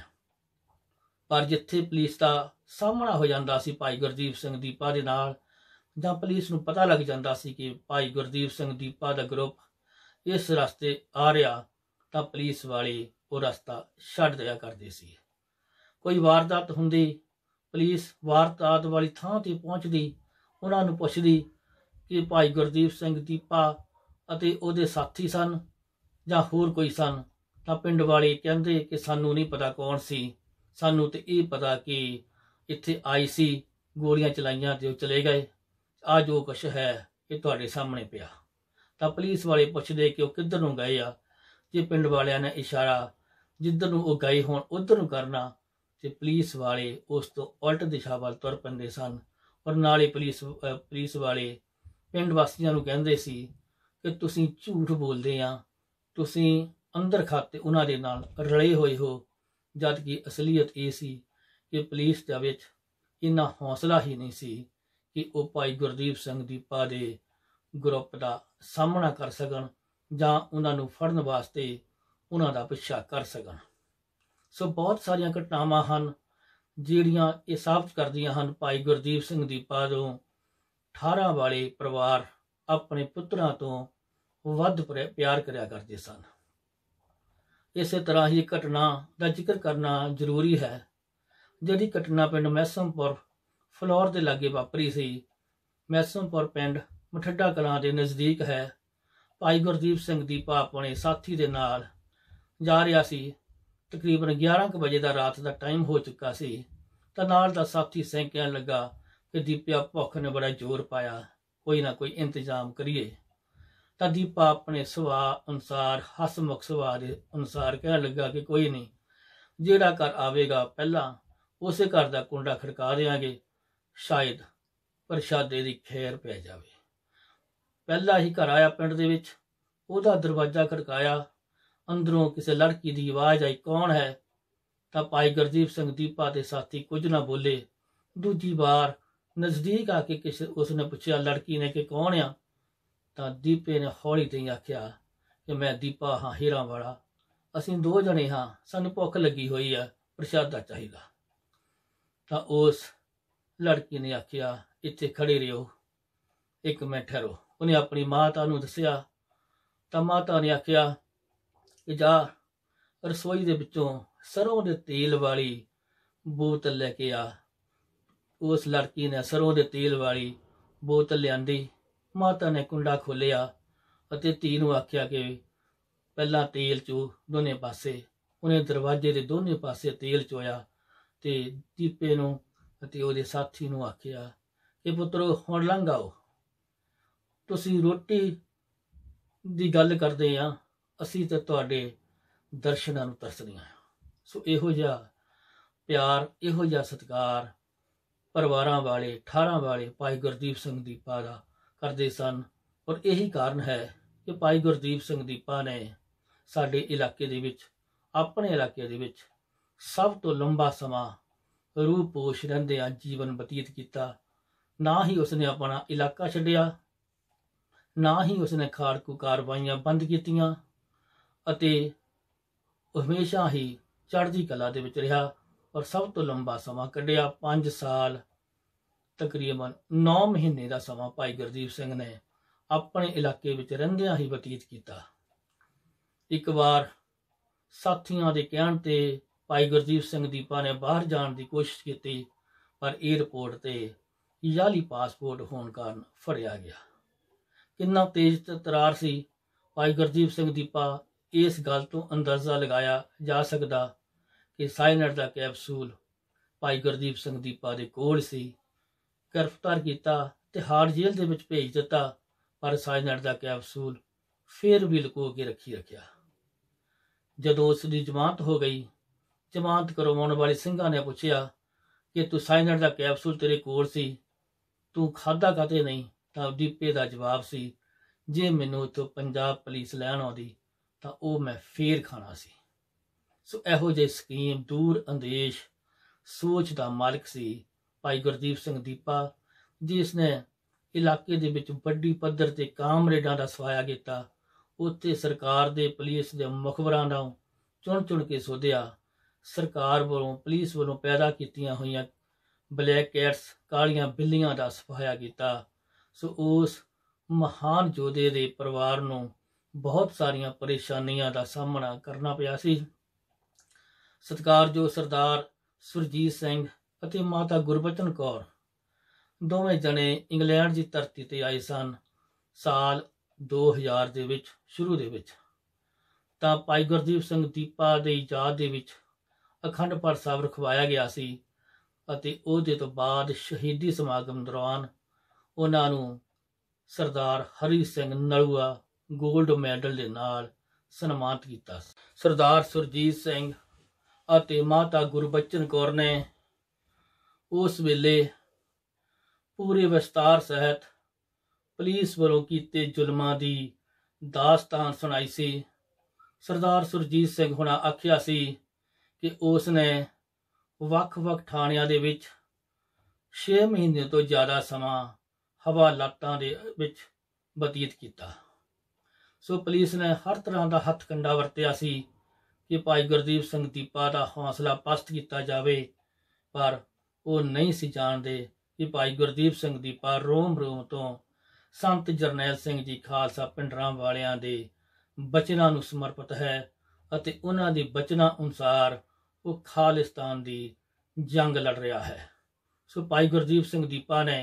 Speaker 1: ਪਰ ਜਿੱਥੇ ਪੁਲਿਸ ਦਾ ਸਾਹਮਣਾ ਹੋ ਜਾਂਦਾ ਸੀ ਭਾਈ ਗੁਰਦੀਪ ਸਿੰਘ ਦੀਪਾ ਦੇ ਨਾਲ ਜਾਂ ਪੁਲਿਸ ਨੂੰ ਪਤਾ ਲੱਗ ਜਾਂਦਾ ਸੀ ਕਿ ਭਾਈ ਗੁਰਦੀਪ ਸਿੰਘ ਦੀਪਾ ਦਾ ਗਰੁੱਪ ਇਸ ਰਸਤੇ ਆ ਰਿਹਾ ਤਾਂ ਪੁਲਿਸ ਵਾਲੇ ਉਹ ਰਸਤਾ ਛੱਡ ਦਿਆ ਕਰਦੇ ਸੀ ਕੋਈ ਵਾਰਦਾਤ ਹੁੰਦੀ ਪੁਲਿਸ ਵਾਰਦਾਤ ਵਾਲੀ ਥਾਂ ਤੇ ਪਹੁੰਚਦੀ ਉਹਨਾਂ ਨੂੰ ਪੁੱਛਦੀ ਕਿ ਭਾਈ ਗੁਰਦੀਪ ਸਿੰਘ ਦੀਪਾ ਅਤੇ ਉਹਦੇ ਸਾਥੀ ਸਨ ਜਾਂ ਹੋਰ ਕੋਈ ਸਨ ਤਾਂ ਪਿੰਡ ਵਾਲੇ ਕਹਿੰਦੇ ਕਿ ਸਾਨੂੰ ਨਹੀਂ ਪਤਾ ਕੌਣ ਸੀ ਸਾਨੂੰ ਤੇ ਇਹ ਪਤਾ ਕਿ ਇੱਥੇ ਆਈ ਸੀ ਗੋਲੀਆਂ ਚਲਾਈਆਂ ਤੇ ਉਹ ਚਲੇ ਗਏ ਆ ਜੋ ਕੁਛ ਹੈ ਇਹ ਤੁਹਾਡੇ ਸਾਹਮਣੇ ਪਿਆ ਤਾਂ ਪੁਲਿਸ ਵਾਲੇ ਪੁੱਛਦੇ ਕਿ ਉਹ ਕਿੱਧਰ ਨੂੰ ਗਏ ਆ ਜੇ ਪਿੰਡ ਵਾਲਿਆਂ ਨੇ ਇਸ਼ਾਰਾ ਜਿੱਧਰ ਨੂੰ ਉਹ ਗਏ ਹੋਣ ਉਧਰ ਨੂੰ ਕਰਨਾ ਤੇ ਪੁਲਿਸ ਵਾਲੇ ਉਸ ਤੋਂ ਉਲਟ ਦਿਸ਼ਾ ਵੱਲ ਤੁਰ ਪੈਂਦੇ ਸਨ ਔਰ ਨਾਲੇ ਪੁਲਿਸ ਪੁਲਿਸ ਵਾਲੇ ਪਿੰਡ ਵਾਸੀਆਂ ਨੂੰ ਕਹਿੰਦੇ ਸੀ ਕਿ ਤੁਸੀਂ ਝੂਠ ਬੋਲਦੇ ਆ ਤੁਸੀਂ ਅੰਦਰ ਖਾਤੇ ਉਹਨਾਂ ਦੇ ਨਾਲ ਰਲੇ ਹੋਏ ਹੋ ਜਦ ਕਿ ਅਸਲੀਅਤ ਇਹ ਸੀ ਕਿ ਪੁਲਿਸ ਦੇ ਵਿੱਚ ਇੰਨਾ ਹੌਸਲਾ ਹੀ ਨਹੀਂ ਸੀ ਕਿ ਉਹ ਭਾਈ ਗੁਰਦੀਪ ਸਿੰਘ ਦੀ ਪਾਦੇ ਗਰੁੱਪ ਦਾ ਸਾਹਮਣਾ ਕਰ ਸਕਣ ਜਾਂ ਉਹਨਾਂ ਨੂੰ ਫੜਨ ਵਾਸਤੇ ਉਹਨਾਂ ਦਾ ਪਿੱਛਾ ਕਰ ਸਕਣ ਸੋ ਬਹੁਤ ਸਾਰੀਆਂ ਘਟਨਾਵਾਂ ਹਨ ਜਿਹੜੀਆਂ ਇਹ ਸਾਬਤ ਕਰਦੀਆਂ ਹਨ ਭਾਈ ਗੁਰਦੀਪ ਸਿੰਘ ਦੀ ਪਾਦੋਂ 18 ਵਾਲੇ ਪਰਿਵਾਰ ਆਪਣੇ ਪੁੱਤਰਾਂ ਤੋਂ ਵੱਧ ਪਿਆਰ ਕਰਿਆ ਕਰਦੇ ਸਨ ਇਸੇ ਤਰ੍ਹਾਂ ਹੀ ਘਟਨਾ ਦਾ ਜ਼ਿਕਰ ਕਰਨਾ ਜ਼ਰੂਰੀ ਹੈ ਜਿਹੜੀ ਘਟਨਾ ਪਿੰਡ ਮੈਸਮਪੁਰ ਫਲੋਰ ਦੇ ਲਾਗੇ ਵਾਪਰੀ ਸੀ ਮੈਸਮਪੁਰ ਪਿੰਡ ਮਠੱਡਾ ਕਲਾਂ ਦੇ ਨਜ਼ਦੀਕ ਹੈ ਭਾਈ ਗੁਰਦੀਪ ਸਿੰਘ ਦੀ ਆਪਣੇ ਸਾਥੀ ਦੇ ਨਾਲ ਜਾ ਰਿਹਾ ਸੀ ਤਕਰੀਬਨ 11:00 ਵਜੇ ਦਾ ਰਾਤ ਦਾ ਟਾਈਮ ਹੋ ਚੁੱਕਾ ਸੀ ਤਾਂ ਨਾਲ ਦਾ ਸਾਥੀ ਸੈਂਕਿਆਂ ਕਹਿਣ ਲੱਗਾ ਕਿ ਦੀਪਿਆ ਭੁੱਖ ਨੇ ਬੜਾ ਜ਼ੋਰ ਪਾਇਆ ਕੋਈ ਨਾ ਕੋਈ ਇੰਤਜ਼ਾਮ ਕਰੀਏ ਤਦੀ ਪਾਪ ਨੇ ਸਵਾ ਅਨਸਾਰ ਹਸਮੁਖ ਸਵਾ ਦੇ ਅਨਸਾਰ ਕਹਿ ਲੱਗਾ ਕਿ ਕੋਈ ਨਹੀਂ ਜਿਹੜਾ ਘਰ ਆਵੇਗਾ ਪਹਿਲਾਂ ਉਸੇ ਘਰ ਦਾ ਕੁੰਡਾ ਖੜਕਾ ਦੇਾਂਗੇ ਸ਼ਾਇਦ ਪ੍ਰਸ਼ਾਦੇ ਦੀ ਖੈਰ ਪੈ ਜਾਵੇ ਪਹਿਲਾ ਹੀ ਘਰ ਆਇਆ ਪਿੰਡ ਦੇ ਵਿੱਚ ਉਹਦਾ ਦਰਵਾਜ਼ਾ ਖੜਕਾਇਆ ਅੰਦਰੋਂ ਕਿਸੇ ਲੜਕੀ ਦੀ ਆਵਾਜ਼ ਆਈ ਕੌਣ ਹੈ ਤਾਂ ਪਾਈ ਗੁਰਦੀਪ ਸਿੰਘ ਦੀਪਾ ਦੇ ਸਾਥੀ ਕੁਝ ਨਾ ਬੋਲੇ ਦੂਜੀ ਵਾਰ ਨਜ਼ਦੀਕ ਆ ਕੇ ਕਿਸ ਉਸਨੇ ਪੁੱਛਿਆ ਲੜਕੀ ਨੇ ਕਿ ਕੌਣ ਆ ਤਾਂ ਦੀਪੇ ਨੇ ਹੌਲੀ ਤੇ ਆਖਿਆ ਕਿ ਮੈਂ ਦੀਪਾ ਹਾਂ ਹੀਰਾ ਵਾਲਾ ਅਸੀਂ ਦੋ ਜਣੇ ਹਾਂ ਸਾਨੂੰ ਭੁੱਖ ਲੱਗੀ ਹੋਈ ਆ ਪ੍ਰਸ਼ਾਦਾ ਚਾਹੀਦਾ ਤਾਂ ਉਸ ਲੜਕੀ ਨੇ ਆਖਿਆ ਇੱਥੇ ਖੜੇ ਰਹੋ ਇੱਕ ਮਿੰਟ ਠਹਿਰੋ ਉਹਨੇ ਆਪਣੀ ਮਾਤਾ ਨੂੰ ਦੱਸਿਆ ਤਾਂ ਮਾਤਾ ਨੇ ਆਖਿਆ ਕਿ ਜਾ ਰਸੋਈ ਦੇ ਵਿੱਚੋਂ ਸਰੋਂ ਦੇ ਤੇਲ ਵਾਲੀ ਬੋਤਲ ਲੈ ਕੇ ਆ ਉਸ ਲੜਕੀ ਨੇ ਸਰੋਂ ਦੇ ਤੇਲ ਵਾਲੀ ਬੋਤਲ ਲਿਆਂਦੀ ਮਾਤਾ ਨੇ ਕੁੰਡਾ ਖੋਲ੍ਹਿਆ ਅਤੇ ਧੀ ਨੂੰ ਆਖਿਆ ਕਿ ਪਹਿਲਾਂ ਤੇਲ ਚੋ ਦੋਨੇ ਪਾਸੇ ਉਹਨੇ ਦਰਵਾਜ਼ੇ ਦੇ ਦੋਨੇ ਪਾਸੇ ਤੇਲ ਚੋਇਆ ਤੇ ਦੀਪੇ ਨੂੰ ਅਤੇ ਉਹਦੇ ਸਾਥੀ ਨੂੰ ਆਖਿਆ ਕਿ ਪੁੱਤਰੋ ਹੁਣ ਲੰਘਾਓ ਤੁਸੀਂ ਰੋਟੀ ਦੀ ਗੱਲ ਕਰਦੇ ਆ ਅਸੀਂ ਤੇ ਤੁਹਾਡੇ ਦਰਸ਼ਨਾਂ ਨੂੰ ਤਰਸਦੀਆਂ ਸੋ ਇਹੋ ਜਿਹਾ ਪਿਆਰ ਇਹੋ ਜਿਹਾ ਸਤਿਕਾਰ ਪਰਿਵਾਰਾਂ ਵਾਲੇ 18 ਵਾਲੇ ਭਾਈ ਗੁਰਦੀਪ ਸਿੰਘ ਦੀਪਾ ਦਾ ਕਰਦੇ ਸਨ ਔਰ ਇਹੀ ਕਾਰਨ ਹੈ ਕਿ ਭਾਈ ਗੁਰਦੀਪ ਸਿੰਘ ਦੀਪਾ ਨੇ ਸਾਡੇ ਇਲਾਕੇ ਦੇ ਵਿੱਚ ਆਪਣੇ ਇਲਾਕੇ ਦੇ ਵਿੱਚ ਸਭ ਤੋਂ ਲੰਬਾ ਸਮਾਂ ਰੂਪੋਸ਼ ਰਹਿੰਦੇ ਆ ਜੀਵਨ ਬਤੀਤ ਕੀਤਾ ਨਾ ਹੀ ਉਸਨੇ ਆਪਣਾ ਇਲਾਕਾ ਛੱਡਿਆ ਨਾ ਹੀ ਉਸਨੇ ਖਾੜਕੂ ਕਾਰਵਾਈਆਂ ਬੰਦ ਕੀਤੀਆਂ ਅਤੇ ਹਮੇਸ਼ਾ ਹੀ ਚੜ੍ਹਦੀ ਕਲਾ ਦੇ ਵਿੱਚ ਰਿਹਾ ਔਰ ਸਭ ਤੋਂ ਲੰਬਾ ਸਮਾਂ ਕੱਢਿਆ 5 ਸਾਲ ਤਕਰੀਬਨ 9 ਮਹੀਨੇ ਦਾ ਸਮਾਂ ਭਾਈ ਗੁਰਦੀਪ ਸਿੰਘ ਨੇ ਆਪਣੇ ਇਲਾਕੇ ਵਿੱਚ ਰਹਿੰਦਿਆਂ ਹੀ ਬਤੀਤ ਕੀਤਾ ਇੱਕ ਵਾਰ ਸਾਥੀਆਂ ਦੇ ਕਹਿਣ ਤੇ ਭਾਈ ਗੁਰਦੀਪ ਸਿੰਘ ਦੀਪਾ ਨੇ ਬਾਹਰ ਜਾਣ ਦੀ ਕੋਸ਼ਿਸ਼ ਕੀਤੀ ਪਰ 에ਅਰਪੋਰਟ ਤੇ ਯਾਲੀ ਪਾਸਪੋਰਟ ਹੋਣ ਕਾਰਨ ਫੜਿਆ ਗਿਆ ਕਿੰਨਾ ਤੇਜ਼ ਤਰਾਰ ਸੀ ਭਾਈ ਗੁਰਦੀਪ ਸਿੰਘ ਦੀਪਾ ਇਸ ਗੱਲ ਤੋਂ ਅੰਦਾਜ਼ਾ ਲਗਾਇਆ ਜਾ ਸਕਦਾ ਕਿ ਸਾਇਨਰ ਦਾ ਕੈਪਸੂਲ ਭਾਈ ਗੁਰਦੀਪ ਸਿੰਘ ਦੀਪਾ ਦੇ ਕੋਲ ਸੀ ਗ੍ਰਿਫਤਾਰ ਕੀਤਾ ਤੇ ਹਾਰ ਜੇਲ੍ਹ ਦੇ ਵਿੱਚ ਭੇਜ ਦਿੱਤਾ ਪਰ ਸਾਇਨਾਈਡ ਦਾ ਕੈਪਸੂਲ ਫੇਰ ਵੀ ਲੁਕੋ ਕੇ ਰੱਖੀ ਰੱਖਿਆ ਜਦੋਂ ਉਸ ਦੀ ਜਮਾਨਤ ਹੋ ਗਈ ਜਮਾਨਤ ਕਰਵਾਉਣ ਵਾਲੇ ਸਿੰਘਾਂ ਨੇ ਪੁੱਛਿਆ ਕਿ ਤੂੰ ਸਾਇਨਾਈਡ ਦਾ ਕੈਪਸੂਲ ਤੇਰੇ ਕੋਲ ਸੀ ਤੂੰ ਖਾਦਾ ਕਾਤੇ ਨਹੀਂ ਤਾਂ ਦੀਪੇ ਦਾ ਜਵਾਬ ਸੀ ਜੇ ਮੈਨੂੰ ਉਥੋਂ ਪੰਜਾਬ ਪੁਲਿਸ ਲੈਣ ਆਉਂਦੀ ਤਾਂ ਉਹ ਮੈਂ ਫੇਰ ਖਾਣਾ ਸੀ ਸੋ ਇਹੋ ਜਿਹੀ ਸਕੀਮ ਦੂਰ ਅੰਦੇਸ਼ ਸੋਚ ਦਾ ਮਾਲਕ ਸੀ ਭਾਈ ਗੁਰਦੀਪ ਸਿੰਘ ਦੀਪਾ ਜਿਸ ਨੇ ਇਲਾਕੇ ਦੇ ਵਿੱਚ ਵੱਡੀ ਪੱਧਰ ਤੇ ਕਾਮਰੇਡਾਂ ਦਾ ਸਵਾਇਆ ਕੀਤਾ ਉੱਥੇ ਸਰਕਾਰ ਦੇ ਪੁਲਿਸ ਦੇ ਮੁਖਬਰਾਂ ਨਾਲ ਚੁਣ ਚੁਣ ਕੇ ਸੋਧਿਆ ਸਰਕਾਰ ਵੱਲੋਂ ਪੁਲਿਸ ਵੱਲੋਂ ਪੈਦਾ ਕੀਤੀਆਂ ਹੋਈਆਂ ਬਲੈਕ ਕੈਟਸ ਕਾਲੀਆਂ ਬਿੱਲੀਆਂ ਦਾ ਸਫਾਇਆ ਕੀਤਾ ਸੋ ਉਸ ਮਹਾਨ ਯੋਧੇ ਦੇ ਪਰਿਵਾਰ ਨੂੰ ਬਹੁਤ ਸਾਰੀਆਂ ਪਰੇਸ਼ਾਨੀਆਂ ਦਾ ਸਾਹਮਣਾ ਕਰਨਾ ਪਿਆ ਸੀ ਸਤਕਾਰਯੋਗ ਸਰਦਾਰ ਸੁਰਜੀਤ ਸਿੰਘ ਅਤੇ ਮਾਤਾ ਗੁਰਬਚਨ ਕੌਰ ਦੋਵੇਂ ਜਣੇ ਇੰਗਲੈਂਡ ਦੀ ਧਰਤੀ ਤੇ ਆਏ ਸਨ ਸਾਲ 2000 ਦੇ ਵਿੱਚ ਸ਼ੁਰੂ ਦੇ ਵਿੱਚ ਤਾਂ ਪਾਈ ਗੁਰਦੀਪ ਸਿੰਘ ਦੀਪਾ ਦੇ ਯਾਦ ਦੇ ਵਿੱਚ ਅਖੰਡ ਪਾਠ ਸਾਹਿਬ ਰਖਵਾਇਆ ਗਿਆ ਸੀ ਅਤੇ ਉਹਦੇ ਤੋਂ ਬਾਅਦ ਸ਼ਹੀਦੀ ਸਮਾਗਮ ਦੌਰਾਨ ਉਹਨਾਂ ਨੂੰ ਸਰਦਾਰ ਹਰੀ ਸਿੰਘ ਨਲੂਆ 골ਡ ਮੈਡਲ ਦੇ ਨਾਲ ਸਨਮਾਨਿਤ ਕੀਤਾ ਸਰਦਾਰ ਸੁਰਜੀਤ ਸਿੰਘ ਅਤੇ ਮਾਤਾ ਗੁਰਬਚਨ ਕੌਰ ਨੇ ਉਸ ਵੇਲੇ ਪੂਰੇ ਵਿਸਤਾਰ ਸਹਿਤ ਪੁਲਿਸ ਵੱਲੋਂ ਕੀਤੇ ਜ਼ੁਲਮਾਂ ਦੀ ਦਾਸਤਾਨ ਸੁਣਾਈ ਸੀ ਸਰਦਾਰ ਸੁਰਜੀਤ ਸਿੰਘ ਹੁਣਾ ਆਖਿਆ ਸੀ ਕਿ ਉਸ ਨੇ ਵੱਖ-ਵੱਖ ਥਾਣਿਆਂ ਦੇ ਵਿੱਚ 6 ਮਹੀਨੇ ਤੋਂ ਜ਼ਿਆਦਾ ਸਮਾਂ ਹਵਾਲਾਤਾਂ ਦੇ ਵਿੱਚ ਬਤੀਤ ਕੀਤਾ ਸੋ ਪੁਲਿਸ ਨੇ ਹਰ ਤਰ੍ਹਾਂ ਦਾ ਹੱਥ ਕੰਡਾ ਵਰਤਿਆ ਸੀ ਕਿ ਭਾਈ ਗੁਰਦੀਪ ਸਿੰਘ ਦੀਪਾ ਦਾ ਹੌਸਲਾ ਪਸਤ ਕੀਤਾ ਜਾਵੇ ਪਰ ਉਹ ਨਹੀਂ ਸੀ ਜਾਣਦੇ ਕਿ ਭਾਈ ਗੁਰਦੀਪ ਸਿੰਘ ਦੀਪਾ ਰੋਮ ਰੋਮ ਤੋਂ ਸੰਤ ਜਰਨੈਲ ਸਿੰਘ ਜੀ ਖਾਲਸਾ ਪਿੰਡਰਾਂ ਵਾਲਿਆਂ ਦੇ ਬਚਨਾਂ ਨੂੰ ਸਮਰਪਿਤ ਹੈ ਅਤੇ ਉਹਨਾਂ ਦੇ ਬਚਨਾਂ ਅਨੁਸਾਰ ਉਹ ਖਾਲਿਸਤਾਨ ਦੀ ਜੰਗ ਲੜ ਰਿਹਾ ਹੈ ਸੋ ਭਾਈ ਗੁਰਦੀਪ ਸਿੰਘ ਦੀਪਾ ਨੇ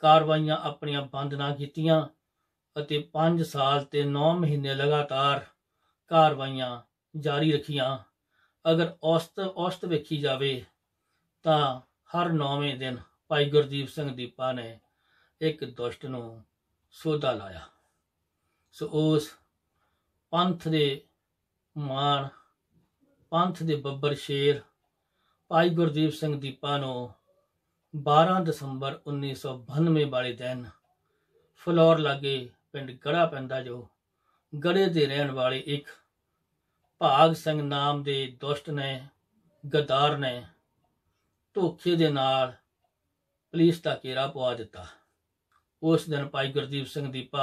Speaker 1: ਕਾਰਵਾਈਆਂ ਆਪਣੀਆਂ ਬੰਦ ਨਾ ਕੀਤੀਆਂ ਅਤੇ 5 ਸਾਲ ਤੇ 9 ਮਹੀਨੇ ਲਗਾਤਾਰ ਕਾਰਵਾਈਆਂ ਜਾਰੀ ਰੱਖੀਆਂ ਅਗਰ ਔਸਤ ਔਸਤ ਵੇਖੀ ਜਾਵੇ ਤਾਂ ਹਰ ਨੌਵੇਂ ਦਿਨ ਭਾਈ ਗੁਰਦੀਪ ਸਿੰਘ ਦੀਪਾ ਨੇ ਇੱਕ ਦੁਸ਼ਟ ਨੂੰ ਸੋਧਾ ਲਾਇਆ ਸੋ ਉਸ ਪੰਥ ਦੇ ਮਾਨ ਪੰਥ ਦੇ ਬੱਬਰ ਸ਼ੇਰ ਭਾਈ ਗੁਰਦੀਪ ਸਿੰਘ ਦੀਪਾ ਨੂੰ 12 ਦਸੰਬਰ 1992 ਵਾਲੇ ਦਿਨ ਫਲੋਰ ਲਾਗੇ ਪਿੰਡ ਗੜਾ ਪੈਂਦਾ ਜੋ ਗੜੇ ਦੇ ਰਹਿਣ ਵਾਲੇ ਇੱਕ ਭਾਗ ਸਿੰਘ ਨਾਮ ਦੇ ਦੁਸ਼ਟ ਨੇ ਗਦਾਰ ਨੇ ਧੋਖੇ ਦੇ ਨਾਲ ਪੁਲਿਸ ਦਾ ਘੇਰਾ ਪਵਾ ਦਿੱਤਾ ਉਸ ਦਿਨ ਭਾਈ ਗੁਰਦੀਪ ਸਿੰਘ ਦੀਪਾ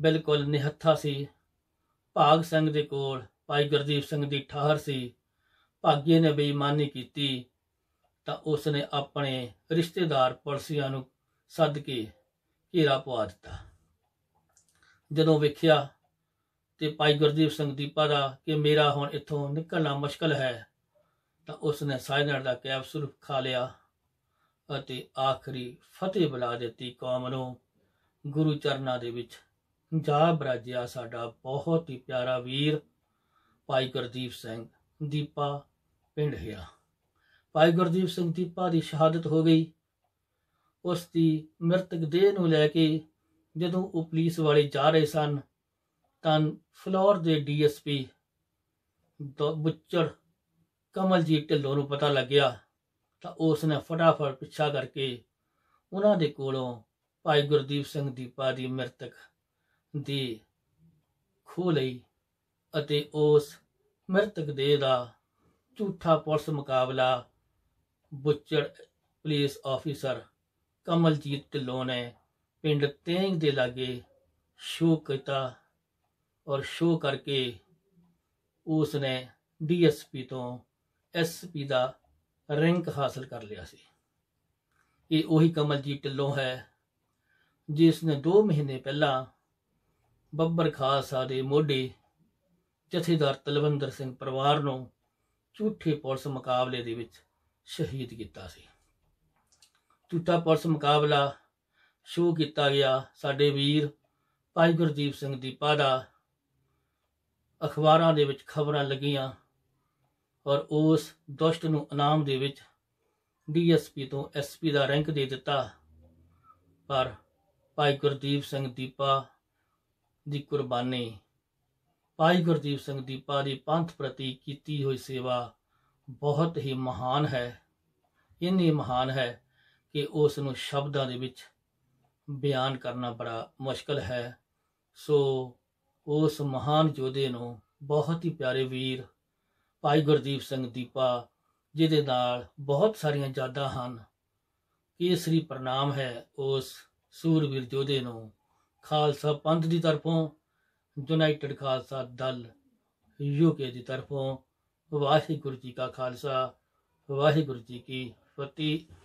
Speaker 1: ਬਿਲਕੁਲ ਨਿਹੱਥਾ ਸੀ ਭਾਗ ਸਿੰਘ ਦੇ ਕੋਲ ਭਾਈ ਗੁਰਦੀਪ ਸਿੰਘ ਦੀ ਠਾਹਰ ਸੀ ਭਾਗੇ ਨੇ ਬੇਈਮਾਨੀ ਕੀਤੀ ਤਾਂ ਉਸ ਨੇ ਆਪਣੇ ਰਿਸ਼ਤੇਦਾਰ ਪੜਸੀਆਂ ਨੂੰ ਸੱਦ ਕੇ ਘੇਰਾ ਪਵਾ ਦਿੱਤਾ ਜਦੋਂ ਵੇਖਿਆ ਤੇ ਭਾਈ ਗੁਰਦੀਪ ਸਿੰਘ ਦੀਪਾ ਦਾ ਕਿ ਮੇਰਾ ਹੁਣ ਇੱਥੋਂ ਨਿਕਲਣਾ ਮੁਸ਼ਕਲ ਹੈ ਤਾਂ ਉਸ ਨੇ ਸਾਇਨਰ ਦਾ ਕੈਪਸੂਲ ਖਾ ਲਿਆ ਅਤੇ ਆਖਰੀ ਫਤਿਹ ਬੁਲਾ ਦਿੱਤੀ ਕੌਮ ਨੂੰ ਗੁਰੂ ਚਰਨਾਂ ਦੇ ਵਿੱਚ ਜਾ ਬਰਾਜਿਆ ਸਾਡਾ ਬਹੁਤ ਹੀ ਪਿਆਰਾ ਵੀਰ ਭਾਈ ਗੁਰਦੀਪ ਸਿੰਘ ਦੀਪਾ ਪਿੰਡ ਹਿਆ ਭਾਈ ਗੁਰਦੀਪ ਸਿੰਘ ਦੀਪਾ ਦੀ ਸ਼ਹਾਦਤ ਹੋ ਗਈ ਉਸ ਦੀ ਮਰਤਕ ਦੇਹ ਨੂੰ ਲੈ ਕੇ ਜਦੋਂ ਉਹ ਪੁਲਿਸ ਵਾਲੇ ਜਾ ਰਹੇ ਸਨ ਤਾਂ ਫਲੋਰ ਦੇ ਡੀਐਸਪੀ ਬੁੱਚੜ ਕਮਲਜੀਤ ਢਿੱਲੋਂ ਨੂੰ ਪਤਾ ਲੱਗਿਆ ਤਾਂ ਉਸ ਨੇ ਫਟਾਫਟ ਪਿੱਛਾ ਕਰਕੇ ਉਹਨਾਂ ਦੇ ਕੋਲੋਂ ਭਾਈ ਗੁਰਦੀਪ ਸਿੰਘ ਦੀਪਾ ਦੀ ਮਰਤਕ ਦੀ ਖੋ ਲਈ ਅਤੇ ਉਸ ਮਰਤਕ ਦੇ ਦਾ ਝੂਠਾ ਪੁਲਿਸ ਮੁਕਾਬਲਾ ਬੁੱਚੜ ਪੁਲਿਸ ਆਫੀਸਰ ਕਮਲਜੀਤ ਢਿੱਲੋਂ ਨੇ ਪਿੰਡ ਤੇਂਗ ਦੇ ਲਾਗੇ ਸ਼ੋਅ ਕੀਤਾ ਔਰ ਸ਼ੋ ਕਰਕੇ ਉਸ ਨੇ ਡੀਐਸਪੀ ਤੋਂ ਐਸਪੀ ਦਾ ਰੈਂਕ ਹਾਸਲ ਕਰ ਲਿਆ ਸੀ ਇਹ ਉਹੀ ਕਮਲਜੀਤ ਢਿੱਲੋਂ ਹੈ ਜਿਸ ਨੇ 2 ਮਹੀਨੇ ਪਹਿਲਾਂ ਬੱਬਰ ਖਾਲਸਾ ਦੇ ਮੋਢੀ ਜਥੇਦਾਰ ਤਲਵੰਦਰ ਸਿੰਘ ਪਰਿਵਾਰ ਨੂੰ ਝੂਠੇ ਪੁਲਿਸ ਮੁਕਾਬਲੇ ਦੇ ਵਿੱਚ ਸ਼ਹੀਦ ਕੀਤਾ ਸੀ ਝੂਠਾ ਪੁਲਿਸ ਮੁਕਾਬਲਾ ਸ਼ੋ ਕੀਤਾ ਗਿਆ ਸਾਡੇ ਵੀਰ ਭਾਈ ਗੁਰਦੀਪ ਸਿੰਘ ਦੀਪਾ ਦਾ ਅਖਬਾਰਾਂ ਦੇ ਵਿੱਚ ਖਬਰਾਂ ਲੱਗੀਆਂ ਔਰ ਉਸ ਦੁਸ਼ਟ ਨੂੰ ਇਨਾਮ ਦੇ ਵਿੱਚ ਡੀਐਸਪੀ ਤੋਂ ਐਸਪੀ ਦਾ ਰੈਂਕ ਦੇ ਦਿੱਤਾ ਪਰ ਭਾਈ ਗੁਰਦੀਪ ਸਿੰਘ ਦੀਪਾ ਦੀ ਕੁਰਬਾਨੀ ਭਾਈ ਗੁਰਦੀਪ ਸਿੰਘ ਦੀਪਾ ਦੀ ਪੰਥ ਪ੍ਰਤੀ ਕੀਤੀ ਹੋਈ ਸੇਵਾ ਬਹੁਤ ਹੀ ਮਹਾਨ ਹੈ ਇੰਨੀ ਮਹਾਨ ਹੈ ਕਿ ਉਸ ਨੂੰ ਸ਼ਬਦਾਂ ਦੇ ਵਿੱਚ ਬਿਆਨ ਕਰਨਾ ਬੜਾ ਮੁਸ਼ਕਲ ਹੈ ਸੋ ਉਸ ਮਹਾਨ ਯੋਧੇ ਨੂੰ ਬਹੁਤ ਹੀ ਪਿਆਰੇ ਵੀਰ ਭਾਈ ਗੁਰਦੀਪ ਸਿੰਘ ਦੀਪਾ ਜਿਹਦੇ ਨਾਲ ਬਹੁਤ ਸਾਰੀਆਂ ਜਾਦਾ ਹਨ ਇਹ ਸ੍ਰੀ ਪ੍ਰਣਾਮ ਹੈ ਉਸ ਸੂਰਵੀਰ ਯੋਧੇ ਨੂੰ ਖਾਲਸਾ ਪੰਥ ਦੀ ਤਰਫੋਂ ਯੂਨਾਈਟਿਡ ਖਾਲਸਾ ਦਲ ਯੂਕੇ ਦੀ ਤਰਫੋਂ ਵਾਹਿਗੁਰੂ ਜੀ ਕਾ ਖਾਲਸਾ ਵਾਹਿਗੁਰੂ ਜੀ ਕੀ ਫਤਿਹ